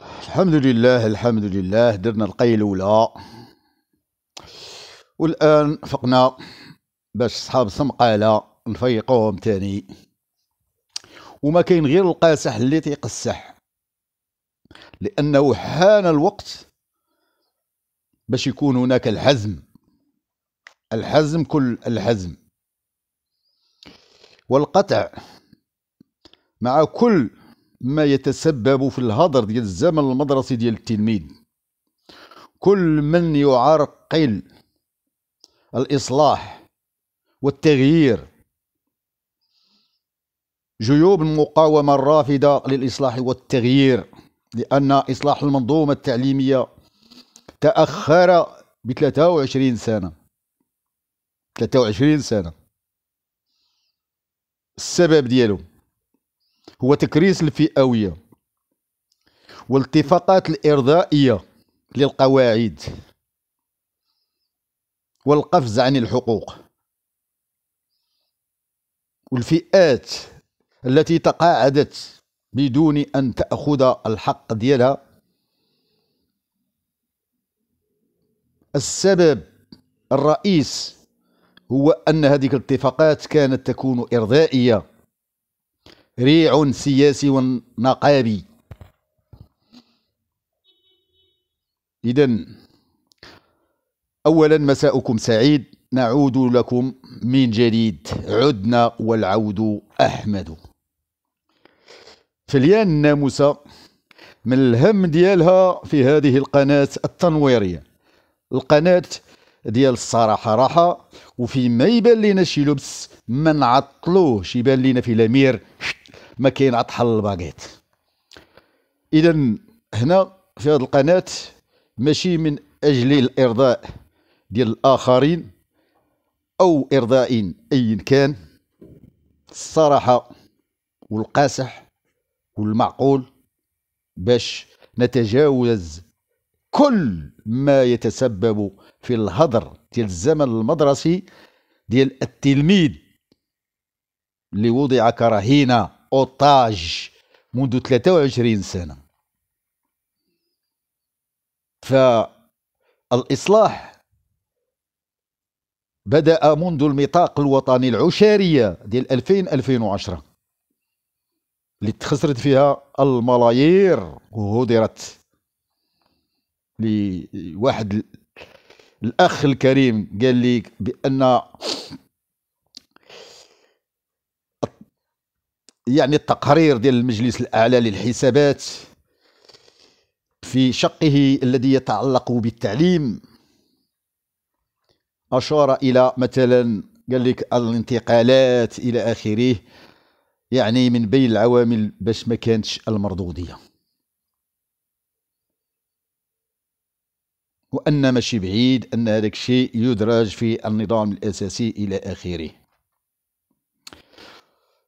الحمد لله الحمد لله درنا القي الأولى والآن فقنا باش صحاب السمقالة نفيقوهم تاني وما كاين غير القاسح اللي تيقسح لأنه حان الوقت باش يكون هناك الحزم الحزم كل الحزم والقطع مع كل ما يتسبب في الهدر ديال الزمن المدرسي ديال التلميذ كل من يعرقل الإصلاح والتغيير جيوب المقاومة الرافضة للإصلاح والتغيير لأن إصلاح المنظومة التعليمية تأخر ب 23 سنة 23 سنة السبب ديالو هو تكريس الفئوية والاتفاقات الإرضائية للقواعد والقفز عن الحقوق والفئات التي تقاعدت بدون أن تأخذ الحق ديالها السبب الرئيس هو أن هذه الاتفاقات كانت تكون إرضائية ريع سياسي نقابي إذا أولا مساؤكم سعيد نعود لكم من جديد عدنا والعود أحمد فليان الناموسة من الهم ديالها في هذه القناة التنويرية القناة ديال الصراحة راحة وفي ما يبان لنا شي لبس ما نعطلوه يبان لنا في الأمير ما كاين عطحل الباغيت اذا هنا في هذه القناه ماشي من اجل الارضاء ديال الاخرين او ارضاء ايا كان الصراحه والقاسح والمعقول باش نتجاوز كل ما يتسبب في الهدر ديال الزمن المدرسي ديال التلميذ اللي وضع كرهينه أوتاج منذ 23 سنة فالإصلاح بدأ منذ الميثاق الوطني العشارية ديال 2000-2010 اللي تخسرت فيها الملايير وهدرت لواحد الأخ الكريم قال لي بأن يعني التقرير ديال المجلس الأعلى للحسابات في شقه الذي يتعلق بالتعليم أشار إلى مثلا قال لك الانتقالات إلى آخره يعني من بين العوامل باش ما كانتش المردودية وأن ماشي بعيد أن هذاك الشيء يدرج في النظام الأساسي إلى آخره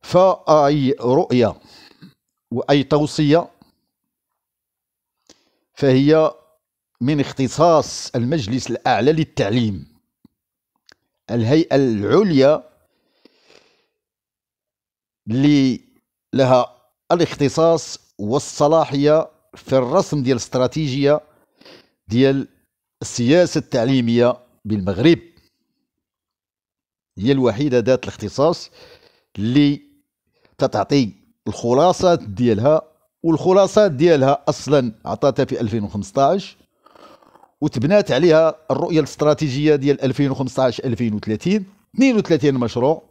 فأي رؤية وأي توصية فهي من اختصاص المجلس الأعلى للتعليم الهيئة العليا اللي لها الاختصاص والصلاحية في الرسم ديال الاستراتيجية ديال السياسة التعليمية بالمغرب هي الوحيدة ذات الاختصاص اللي تتعطي الخلاصات ديالها والخلاصات ديالها اصلا عطاتها في 2015 وتبنات عليها الرؤيه الاستراتيجيه ديال 2015 2030 32 مشروع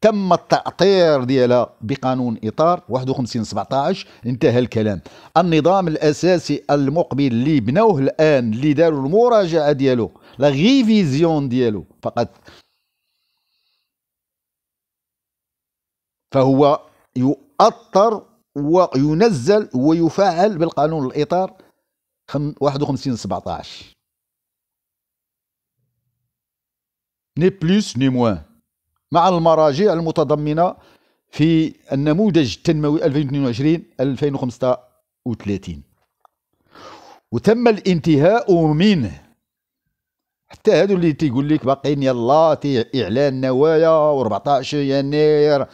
تم التأطير ديالها بقانون إطار 51 17 انتهى الكلام النظام الأساسي المقبل اللي بنوه الآن اللي داروا المراجعة ديالو لا ريفيزيون ديالو فقط فهو يؤطر وينزل ويفعل بالقانون الإطار 51 17 ني بلوس ني موان مع المراجع المتضمنة في النموذج التنموي 2022 2035 وتم الانتهاء منه حتى هادو اللي تيقول لك باقيين يلا اعلان نوايا و14 يناير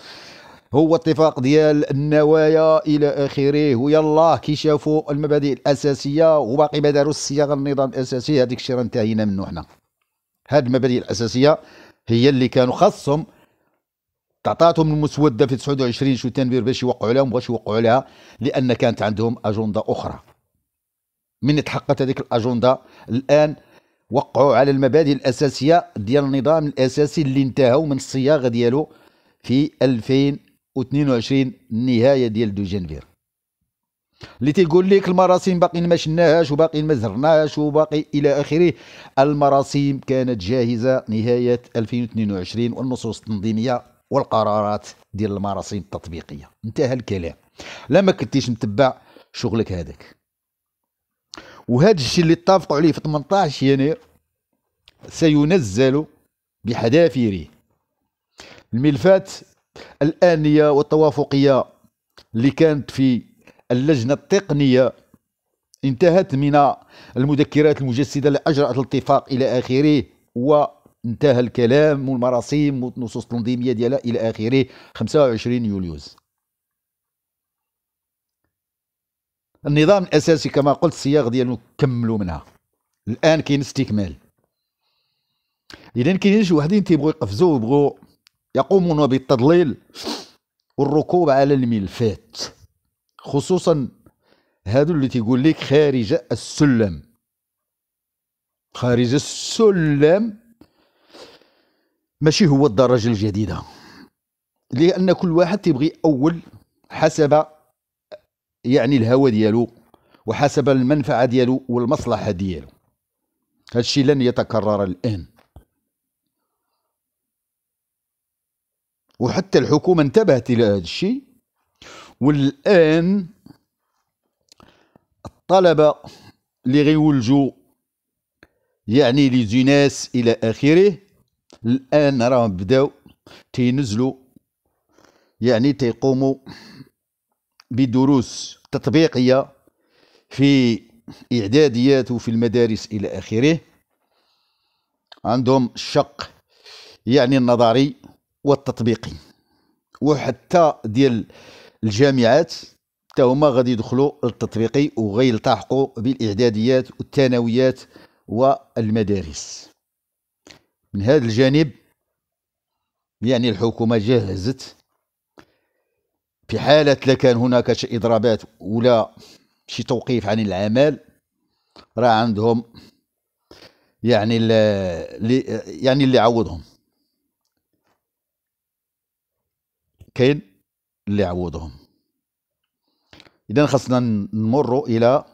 هو اتفاق ديال النوايا الى اخره ويلاه كي شافوا المبادئ الاساسيه وباقي ما داروا الصياغه النظام الاساسي هذيك الشيء راه انتهينا منه حنا هاد المبادئ الاساسيه هي اللي كانوا خاصهم تعطاتهم المسوده في 29 شو تنبير باش يوقعوا لها وما يوقعوا عليها لان كانت عندهم اجنده اخرى من تحققت هذيك الاجنده الان وقعوا على المبادئ الاساسيه ديال النظام الاساسي اللي انتهوا من الصياغه ديالو في 2000 و22 النهايه ديال دو جانفير اللي تيقول لك المراسم باقي ما شناهاش وباقي ما زرناهاش وباقي الى اخره المراسم كانت جاهزه نهايه 2022 والنصوص التنظيميه والقرارات ديال المراسم التطبيقيه انتهى الكلام لا ما كنتيش متبع شغلك هذاك وهذا الشيء اللي اتفقوا عليه في 18 يناير سينزل بحذافيره الملفات الآنية والتوافقية اللي كانت في اللجنة التقنية انتهت من المذكرات المجسدة لأجرأت الاتفاق إلى آخره وانتهى الكلام والمراسيم والنصوص التنظيمية ديالها إلى آخره 25 يوليوز النظام الأساسي كما قلت الصياغ ديالو كملوا منها الآن كاين استكمال إذا كاينين شي واحدين تيبغوا يقفزوا ويبغوا يقومون بالتضليل والركوب على الملفات خصوصا هادو اللي تيقول لك خارج السلم خارج السلم ماشي هو الدرجة الجديدة لأن كل واحد تيبغي أول حسب يعني الهوى ديالو وحسب المنفعة ديالو والمصلحة ديالو هادشي لن يتكرر الآن وحتى الحكومة انتبهت إلى هذا الشيء والآن الطلبة اللي غيولجوا يعني لي زيناس إلى آخره الآن راهم بداو تينزلوا يعني تيقوموا بدروس تطبيقية في إعداديات وفي المدارس إلى آخره عندهم الشق يعني النظري والتطبيقي وحتى ديال الجامعات حتى هما غادي يدخلوا للتطبيقي وغيلتحقوا بالاعداديات والثانويات والمدارس من هذا الجانب يعني الحكومه جهزت في حاله لكان هناك شي اضرابات ولا شي توقيف عن العمل راه عندهم يعني اللي يعني اللي يعوضهم اللي عوضهم اذا خصنا نمر الى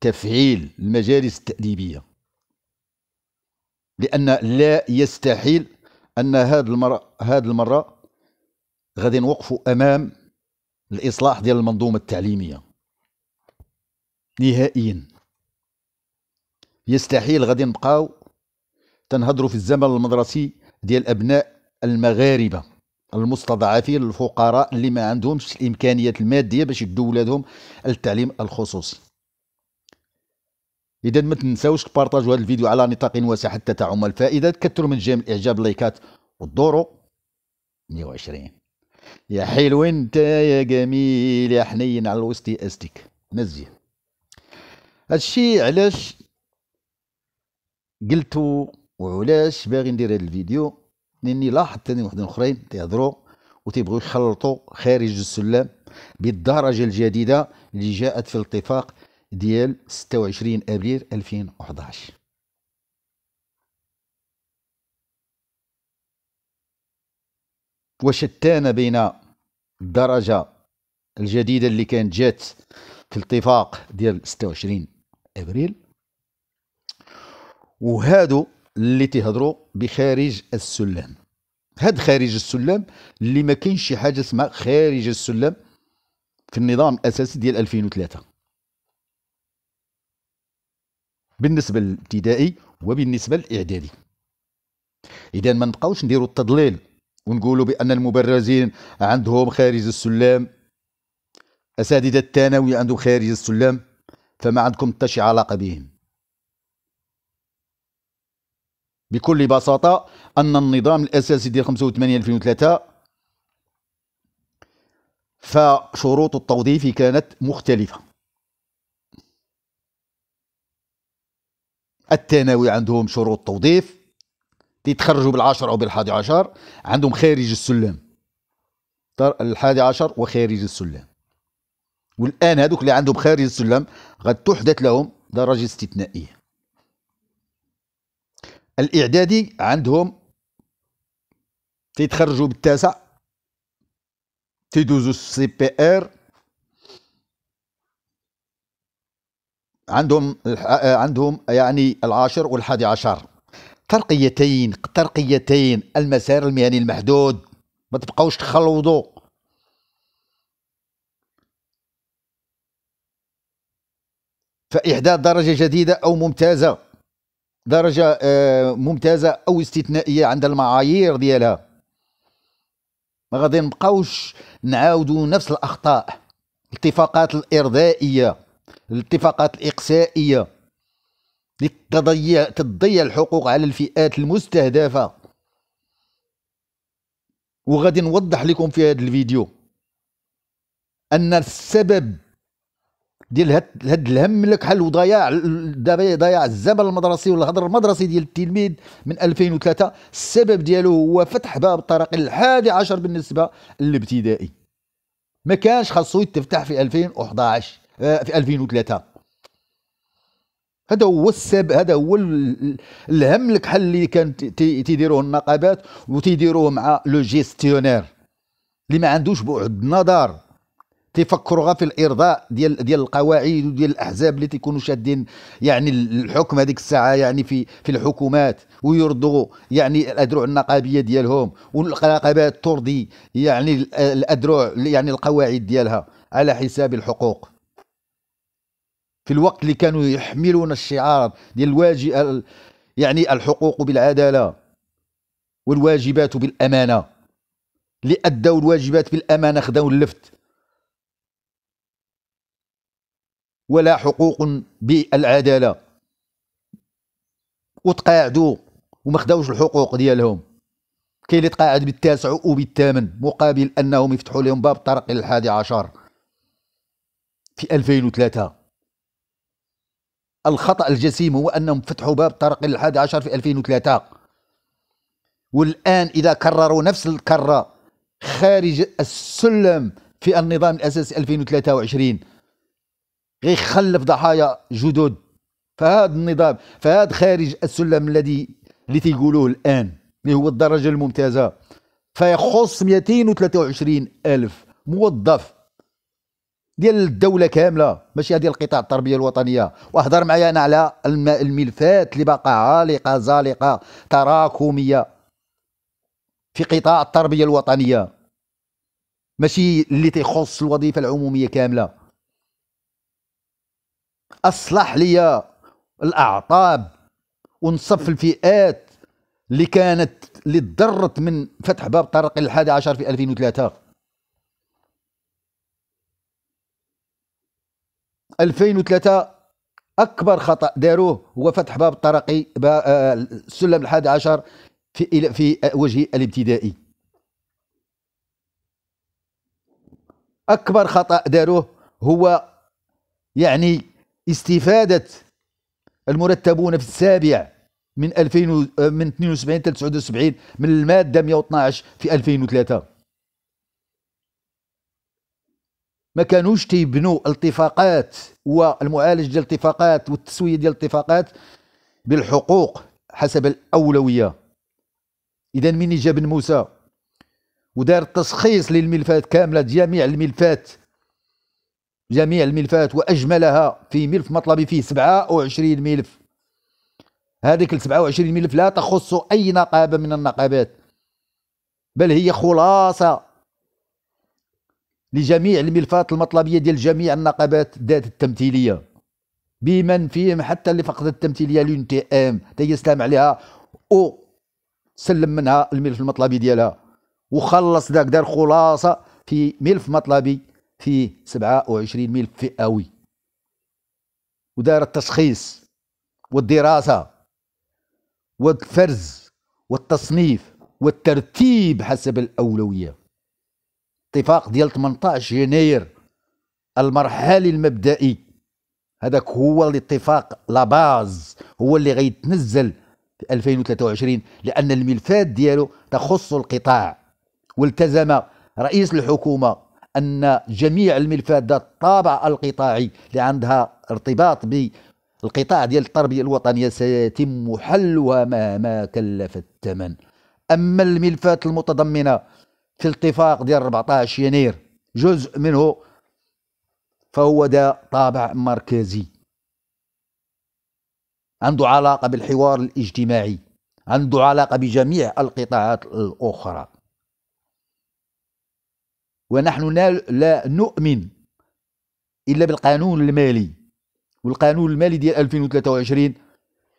تفعيل المجالس التاديبيه لان لا يستحيل ان هذه المره هذه المره غادي نوقفوا امام الاصلاح ديال المنظومه التعليميه نهائيا يستحيل غادي نبقاو تنهضروا في الزمن المدرسي ديال ابناء المغاربه المستضعفين الفقراء اللي ما عندهمش الامكانيات الماديه باش يدوا ولادهم للتعليم الخصوصي اذا ما تنساوش تبارطاجوا هذا الفيديو على نطاق واسع حتى تعم الفائده تكثروا من جيم الاعجاب لايكات والدورو 120 يا حلو انت يا جميل يا حنين على الوسطي استيك مزيان هادشي علاش قلتو وعلاش باغي ندير هذا الفيديو لان لاحظ ثاني وحدين اخرين تيهضروا وتيبغيو يخلطوا خارج السلم بالدرجه الجديده اللي جاءت في الاتفاق ديال 26 ابريل 2011 وشتان بين الدرجه الجديده اللي كانت جات في الاتفاق ديال 26 ابريل وهادو اللي تيهضروا بخارج السلم هاد خارج السلم اللي ما كاينش شي حاجه اسمها خارج السلم في النظام الاساسي ديال 2003 بالنسبه للابتدائي وبالنسبه للاعدادي اذا ما نبقاوش نديروا التضليل ونقولوا بان المبرزين عندهم خارج السلم اساتذه الثانوي عندهم خارج السلم فما عندكم حتى شي علاقه بهم بكل بساطه ان النظام الاساسي ديال 85 2003 فشروط التوظيف كانت مختلفه الثانوي عندهم شروط توظيف تيتخرجوا بالعشر او بالحادي عشر عندهم خارج السلم الحادي عشر وخارج السلم والان هذوك اللي عندهم خارج السلم تحدث لهم درجه استثنائيه الاعدادي عندهم تيتخرجوا بالتاسع تيدوزوا السي بي ار عندهم آه، عندهم يعني العاشر والحادي عشر ترقيتين ترقيتين المسار المهني المحدود ما تبقاوش تخلوضوا فإحداث درجة جديدة أو ممتازة درجه آه، ممتازه او استثنائيه عند المعايير ديالها ما غادي نبقاوش نعاودوا نفس الاخطاء الاتفاقات الارضائيه الاتفاقات الاقسائيه اللي تضيع الحقوق على الفئات المستهدفه وغادي نوضح لكم في هذا الفيديو ان السبب ديال هاد الهم لك حل وضياع دابا ضياع الزمن المدرسي ولا المدرسي ديال التلميذ من 2003 السبب ديالو هو فتح باب الطريق الحادي عشر بالنسبه للابتدائي ما كانش خاصو يتفتح في 2011 آه، في 2003 هذا هو السبب هذا هو الهم لك حل اللي كانت تيديروه النقابات وتيديروه مع لو جيستيونير اللي ما عندوش بعد النظر تفكرها في الارضاء ديال ديال القواعد وديال الاحزاب اللي تيكونوا شادين يعني الحكم هذيك الساعه يعني في في الحكومات ويرضوا يعني الادروع النقابيه ديالهم والنقابات ترضي يعني الادروع يعني القواعد ديالها على حساب الحقوق في الوقت اللي كانوا يحملون الشعار ديال الواجب يعني الحقوق بالعداله والواجبات بالامانه اللي ادوا الواجبات بالامانه خداو اللفت ولا حقوق بالعداله وتقاعدوا وما خداوش الحقوق ديالهم كاين اللي تقاعد بالتاسع وبالثامن مقابل انهم يفتحوا لهم باب الطرق الى الحادي عشر في 2003 الخطا الجسيم هو انهم فتحوا باب الطرق الى الحادي عشر في 2003 والان اذا كرروا نفس الكره خارج السلم في النظام الاساسي 2023 غيخلف ضحايا جدد فهذا النظام فهذا خارج السلم الذي اللي تيقولوه الان اللي هو الدرجه الممتازه فيخص 223 الف موظف ديال الدوله كامله ماشي ديال قطاع التربيه الوطنيه واهضر معايا انا على الملفات اللي باقا عالقه زالقه تراكميه في قطاع التربيه الوطنيه ماشي اللي تيخص الوظيفه العموميه كامله أصلح لي الأعطاب ونصف الفئات اللي كانت اللي تضرت من فتح باب طرق الحادي عشر في 2003 2003 اكبر خطا داروه هو فتح باب الطرقي آه، السلم الحادي عشر في في وجه الابتدائي اكبر خطا داروه هو يعني استفادة المرتبون في السابع من 2000 و... آه، من 72 حتى 79 من المادة 112 في 2003 ما كانوش تيبنوا الاتفاقات والمعالج ديال الاتفاقات والتسويه ديال الاتفاقات بالحقوق حسب الاولويه اذا من جا بن موسى ودار التشخيص للملفات كامله جميع الملفات جميع الملفات وأجملها في ملف مطلبي فيه 27 ملف هذيك ال 27 ملف لا تخص أي نقابة من النقابات بل هي خلاصة لجميع الملفات المطلبية ديال جميع النقابات ذات التمثيلية بمن فيهم حتى اللي فقد التمثيلية لون تي ام تيسلم عليها أو سلم منها الملف المطلبي ديالها وخلص داك دار خلاصة في ملف مطلبي فيه 27 ميل فئوي ودار التشخيص والدراسة والفرز والتصنيف والترتيب حسب الأولوية اتفاق ديال 18 يناير المرحلي المبدئي هذاك هو الاتفاق لاباز هو اللي غيتنزل في 2023 لأن الملفات ديالو تخص القطاع والتزم رئيس الحكومة أن جميع الملفات الطابع القطاعي اللي عندها ارتباط بالقطاع ديال التربية الوطنية سيتم حلها مهما كلف الثمن أما الملفات المتضمنة في الاتفاق ديال 14 يناير جزء منه فهو ذا طابع مركزي عنده علاقة بالحوار الاجتماعي عنده علاقة بجميع القطاعات الأخرى ونحن لا نؤمن إلا بالقانون المالي والقانون المالي ديال 2023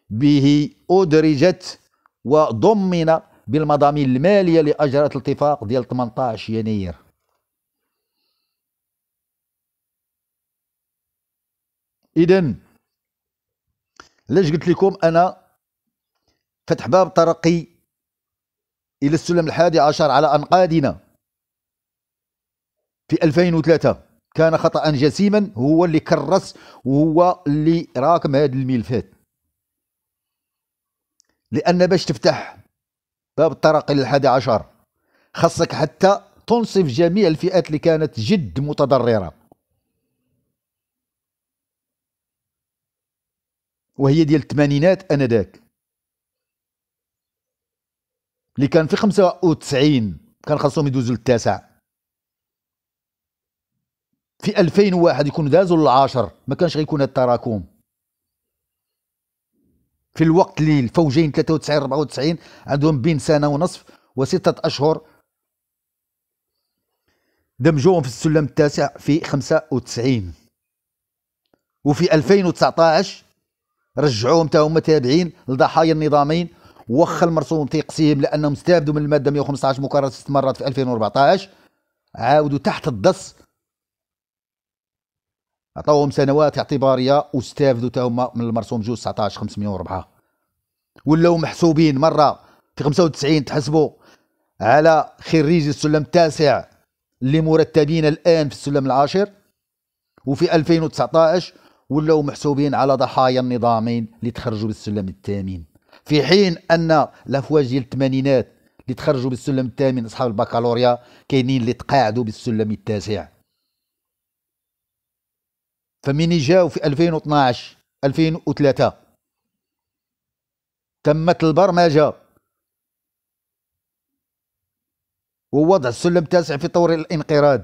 به أدرجت وضمن بالمضامين المالية لأجرات الاتفاق ديال 18 يناير إذا لاش قلت لكم أنا فتح باب ترقي إلى السلم الحادي عشر على انقادنا في 2003 كان خطأ جسيما هو اللي كرس وهو اللي راكم هذا الملفات لأن باش تفتح باب الطرق ال11 عشر خاصك حتى تنصف جميع الفئات اللي كانت جد متضررة وهي ديال الثمانينات انذاك اللي كان في 95 كان خاصهم يدوزوا للتاسع في 2001 يكون دازوا للعاشر ما كانش غيكون هذا التراكم في الوقت اللي الفوجين 93 94 عندهم بين سنه ونصف وسته اشهر دمجوهم في السلم التاسع في 95 وفي 2019 رجعوهم تا هما تابعين لضحايا النظامين وخا المرسوم تيقسيهم لانهم استافدوا من الماده 115 مكرر ست مرات في 2014 عاودوا تحت الدس عطاوهم سنوات اعتباريه واستافدوا تا هما من المرسوم جوج 19 504 ولاو محسوبين مره في 95 تحسبوا على خريجي السلم التاسع اللي مرتبين الان في السلم العاشر وفي 2019 ولاو محسوبين على ضحايا النظامين اللي تخرجوا بالسلم الثامن في حين ان الافواج ديال الثمانينات اللي تخرجوا بالسلم الثامن اصحاب البكالوريا كاينين اللي تقاعدوا بالسلم التاسع فمن جاو في 2012 2003 تمت البرمجه ووضع السلم التاسع في طور الانقراض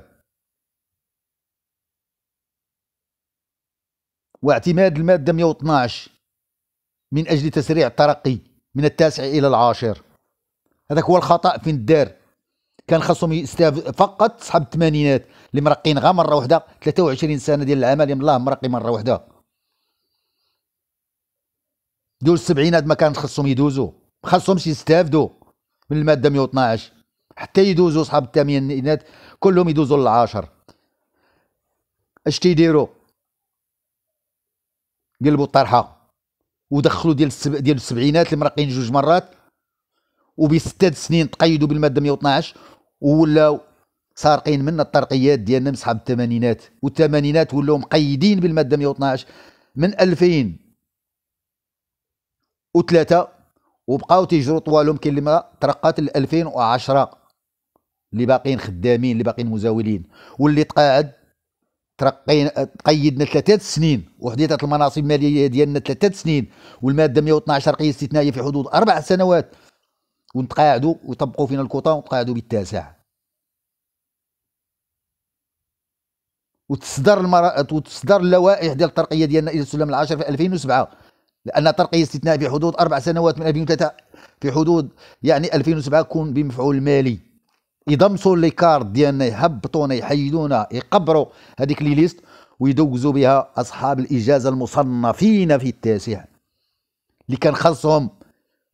واعتماد المادة 112 من أجل تسريع الترقي من التاسع إلى العاشر هذا هو الخطأ فين الدار كان خاصهم يستاف فقط صحاب الثمانينات اللي مرقين غير مره واحده 23 سنه ديال العمل يا الله مرقي مره واحده ديال السبعينات ما كانش خاصهم يدوزوا ما خاصهمش يستافدوا من الماده 112 حتى يدوزوا صحاب الثمانينات كلهم يدوزوا للعاشر اش تيديروا قلبوا الطرحه ودخلوا ديال السب... ديال السبعينات اللي مرقين جوج مرات وبستة سنين تقيدوا بالماده 112 ولاو سارقين منا الطرقيات ديالنا من صحاب الثمانينات والثمانينات ولاو مقيدين بالماده 112 من وثلاثة وبقاو تيجرو طوالهم كاين اللي ترقات ل 2010 اللي باقيين خدامين اللي باقيين مزاولين واللي تقاعد ترقينا تقيدنا ثلاثة سنين وحديثة المناصب المالية ديالنا ثلاثة سنين والمادة 112 رقية استثنائية في حدود أربع سنوات ونتقاعدوا ويطبقوا فينا الكوطا ونتقاعدوا بالتاسع وتصدر المرا... وتصدر اللوائح ديال الترقيه ديالنا الى السلم العاشر في 2007 لان ترقيه استثناء في حدود اربع سنوات من 2003 في حدود يعني 2007 كون بمفعول مالي يضمسوا لي كارد ديالنا يهبطونا يحيدونا يقبروا هذيك لي ليست ويدوزوا بها اصحاب الاجازه المصنفين في التاسع اللي كان خاصهم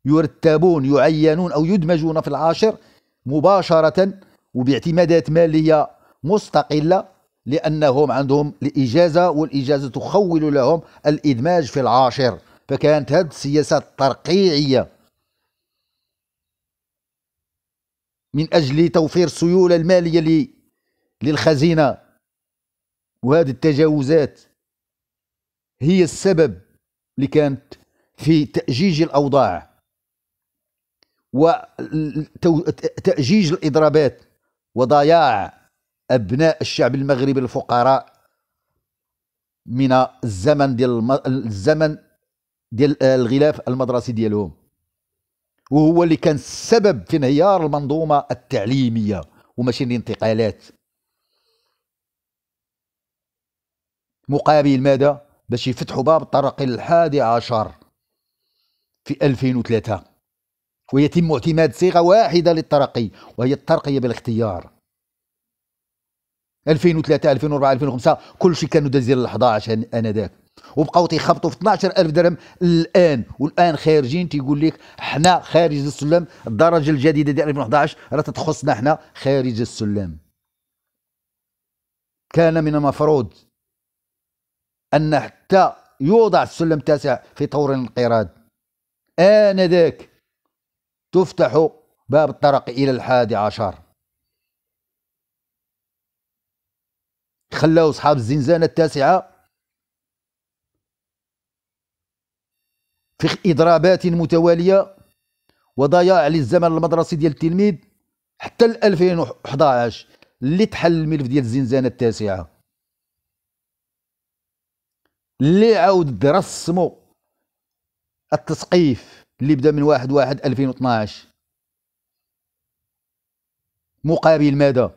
يرتبون يعينون أو يدمجون في العاشر مباشرة وباعتمادات مالية مستقلة لأنهم عندهم الإجازة والإجازة تخول لهم الإدماج في العاشر فكانت هذه السياسة الترقيعية من أجل توفير السيولة المالية للخزينة وهذه التجاوزات هي السبب اللي كانت في تأجيج الأوضاع وتأجيج الإضرابات وضياع أبناء الشعب المغربي الفقراء من الزمن ديال الزمن ديال الغلاف المدرسي ديالهم وهو اللي كان السبب في انهيار المنظومه التعليميه وماشي الانتقالات مقابل ماذا باش يفتحوا باب الطرق الحادي عشر في 2003 ويتم اعتماد صيغة واحدة للترقي وهي الترقية بالاختيار 2003 2004 2005 كل شيء كانوا دازير ال 11 انذاك وبقاو تيخبطوا في 12000 درهم الان والان خارجين تيقول لك حنا خارج السلم الدرجه الجديده ديال 2011 راه تتخصنا حنا خارج السلم كان من المفروض ان حتى يوضع السلم التاسع في طور الانقراض انذاك تفتح باب الطرق إلى الحادي عشر خلاو صحاب الزنزانة التاسعة في إضرابات متوالية وضياع للزمن المدرسي ديال التلميذ حتى 2011 اللي تحل الملف ديال الزنزانة التاسعة اللي عاود رسموا التسقيف اللي بدا من 1 1 2012 مقابل ماذا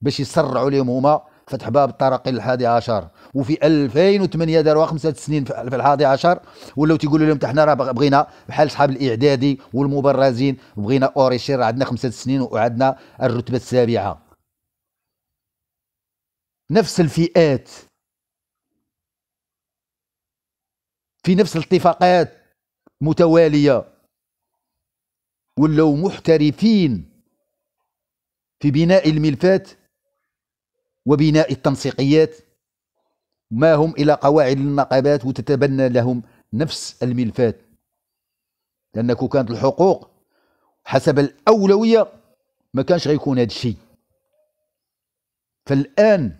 باش يسرعوا لهم هما فتح باب الطرق الحادي عشر وفي 2008 داروا خمسة سنين في الحادي عشر ولاو تيقولوا لهم حنا راه بغينا بحال صحاب الاعدادي والمبرزين بغينا اوريشير عندنا خمسة سنين وعندنا الرتبه السابعه نفس الفئات في نفس الاتفاقات متواليه ولاو محترفين في بناء الملفات وبناء التنسيقيات ما هم الى قواعد النقابات وتتبنى لهم نفس الملفات لأنك كانت الحقوق حسب الاولويه ما كانش غيكون هذا الشيء فالان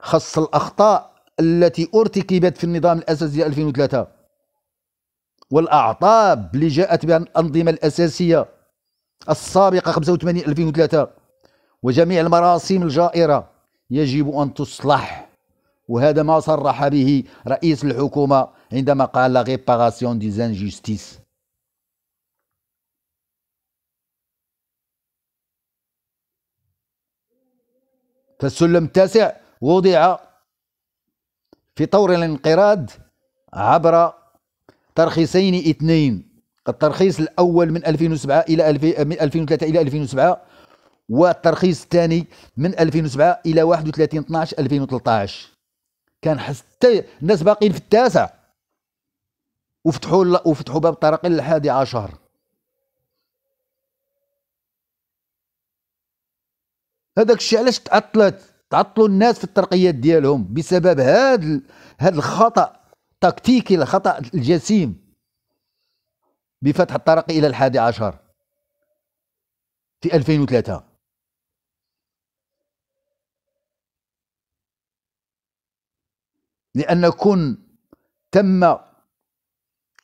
خص الاخطاء التي ارتكبت في النظام الاساسي 2003 والأعطاب اللي جاءت بها الأنظمة الأساسية السابقة 85 2003 وجميع المراسيم الجائرة يجب أن تصلح وهذا ما صرح به رئيس الحكومة عندما قال لا ريباراسيون دي زانجستيس فالسلم التاسع وضع في طور الانقراض عبر ترخيصين اثنين الترخيص الأول من 2007 إلى من 2003 إلى 2007 والترخيص الثاني من 2007 إلى 31 12 2013 كان حتى الناس باقيين في التاسع وفتحوا وفتحوا باب الطرق الحادي عشر هذاك الشيء علاش تعطلت تعطلوا الناس في الترقيات ديالهم بسبب هذا هذا الخطأ تكتيكي الخطأ الجسيم بفتح الطرق إلى الحادي عشر في 2003 لأن كن تم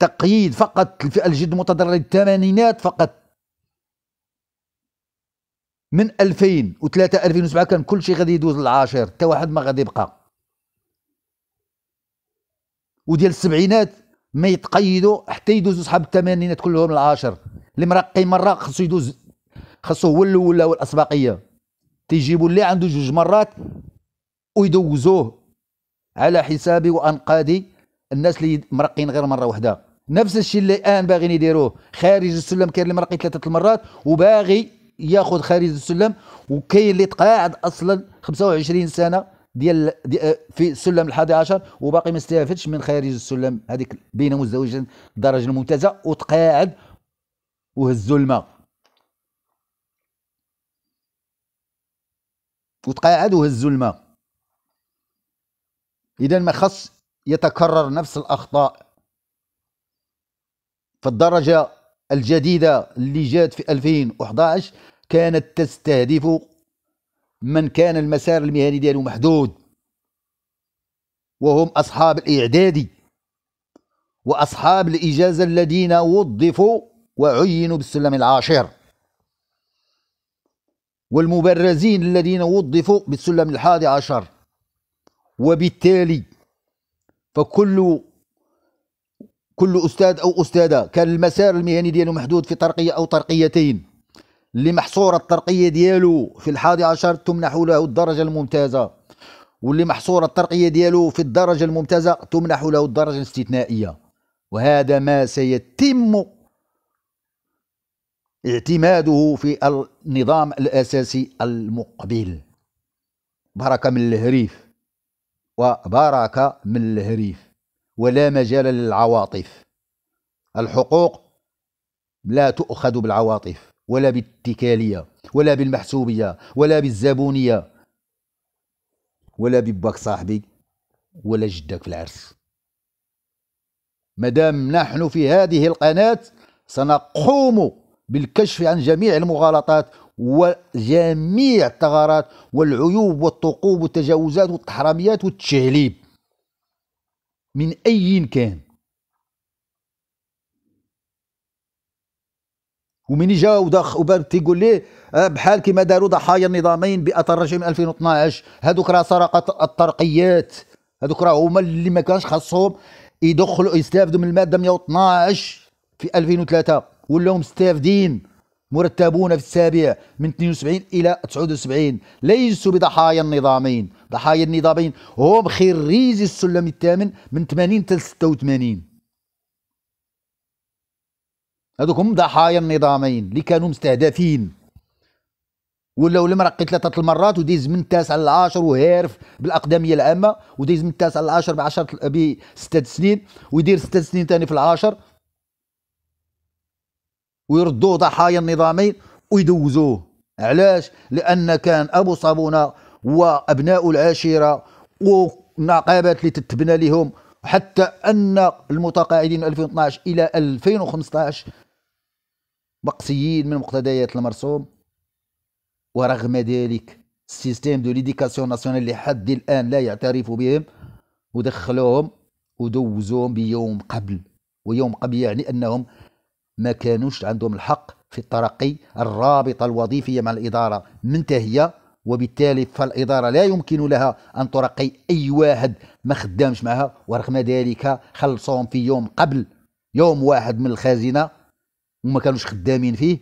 تقييد فقط الفئة الجد متضرره الثمانينات فقط من 2003 2007 كان كل شيء غادي يدوز للعاشر حتى واحد ما غادي يبقى وديال السبعينات ما يتقيدوا حتى يدوزوا صحاب الثمانينات كلهم العاشر اللي مرقي مره خصو يدوز خصو هو الاول والاسباقيه تيجيبوا اللي عنده جوج مرات ويدوزوه على حسابي وانقادي الناس اللي مرقين غير مره واحده نفس الشيء اللي الان باغيين يديروه خارج السلم كاين اللي مرقي ثلاثه المرات وباغي ياخذ خارج السلم وكاين اللي تقاعد اصلا 25 سنه ديال دي آه، في السلم الحادي عشر وباقي ما استفادش من خارج السلم هذيك بين مزدوجين الدرجه الممتازه وتقاعد وهزوا الماء وتقاعد وهزوا الماء اذا ما خص يتكرر نفس الاخطاء فالدرجه الجديده اللي جات في 2011 كانت تستهدف من كان المسار المهني ديالو محدود وهم أصحاب الإعدادي وأصحاب الإجازة الذين وظفوا وعينوا بالسلم العاشر والمبرزين الذين وظفوا بالسلم الحادي عشر وبالتالي فكل كل أستاذ أو أستاذة كان المسار المهني ديالو محدود في ترقية أو ترقيتين اللي محصورة الترقية ديالو في الحادي عشر تمنح له الدرجة الممتازة واللي محصورة الترقية ديالو في الدرجة الممتازة تمنح له الدرجة الاستثنائية وهذا ما سيتم اعتماده في النظام الأساسي المقبل بركة من الهريف وبركة من الهريف ولا مجال للعواطف الحقوق لا تؤخذ بالعواطف ولا بالاتكالية ولا بالمحسوبية ولا بالزبونية ولا بباك صاحبي ولا جدك في العرس مدام نحن في هذه القناة سنقوم بالكشف عن جميع المغالطات وجميع الثغرات والعيوب والثقوب والتجاوزات والتحرميات والتشهليب من أي كان ومن جا ودخ وبرت تيقول لي آه، بحال كما داروا ضحايا النظامين باثر من 2012 هذوك راه سرقه الترقيات هذوك راه هما اللي ما كانش خاصهم يدخلوا يستافدوا من الماده 112 في 2003 ولاو مستافدين مرتبون في السابع من 72 الى 79 ليسوا بضحايا النظامين ضحايا النظامين هم خريج السلم الثامن من 80 حتى 86 هذوك هم ضحايا النظامين اللي كانوا مستهدفين ولاو المرقي ثلاثة المرات ودايز من التاسع للعاشر وهارف بالأقدمية العامة ودايز من التاسع للعاشر بعشرة بستة سنين ويدير ستة سنين ثاني في العاشر ويردوه ضحايا النظامين ويدوزوه علاش لأن كان أبو صابونة وأبناء العاشرة والنقابات اللي تتبنى لهم حتى أن المتقاعدين 2012 إلى 2015 بقسيين من مقتضيات المرسوم ورغم ذلك السيستيم دو ليديكاسيون ناسيونال لحد الان لا يعترف بهم ودخلوهم ودوزوهم بيوم قبل ويوم قبل يعني انهم ما كانوش عندهم الحق في الترقي الرابطه الوظيفيه مع الاداره منتهيه وبالتالي فالاداره لا يمكن لها ان ترقي اي واحد ما خدامش معها ورغم ذلك خلصوهم في يوم قبل يوم واحد من الخزينه وما كانوش خدامين فيه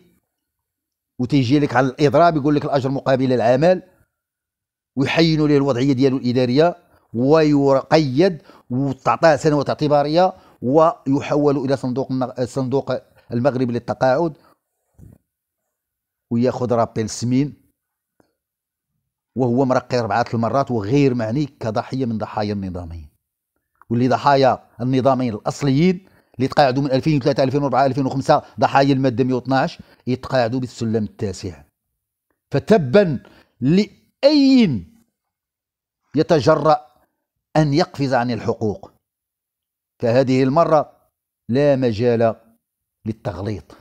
وتيجي لك على الاضراب يقول لك الاجر مقابل العمل ويحينوا ليه الوضعيه ديالو الاداريه ويقيد وتعطاه سنوات اعتباريه ويحول الى صندوق الصندوق المغربي للتقاعد وياخذ رابيل سمين وهو مرقي اربعه المرات وغير معني كضحيه من ضحايا النظامين واللي ضحايا النظامين الاصليين اللي تقاعدوا من 2003 2004 2005 ضحايا الماده 112 يتقاعدوا بالسلم التاسع فتبا لاي يتجرأ ان يقفز عن الحقوق فهذه المره لا مجال للتغليط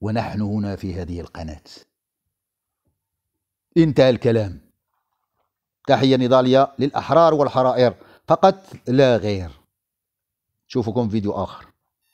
ونحن هنا في هذه القناه انتهى الكلام تحيه نضاليه للاحرار والحرائر فقط لا غير شوفوا فيديو آخر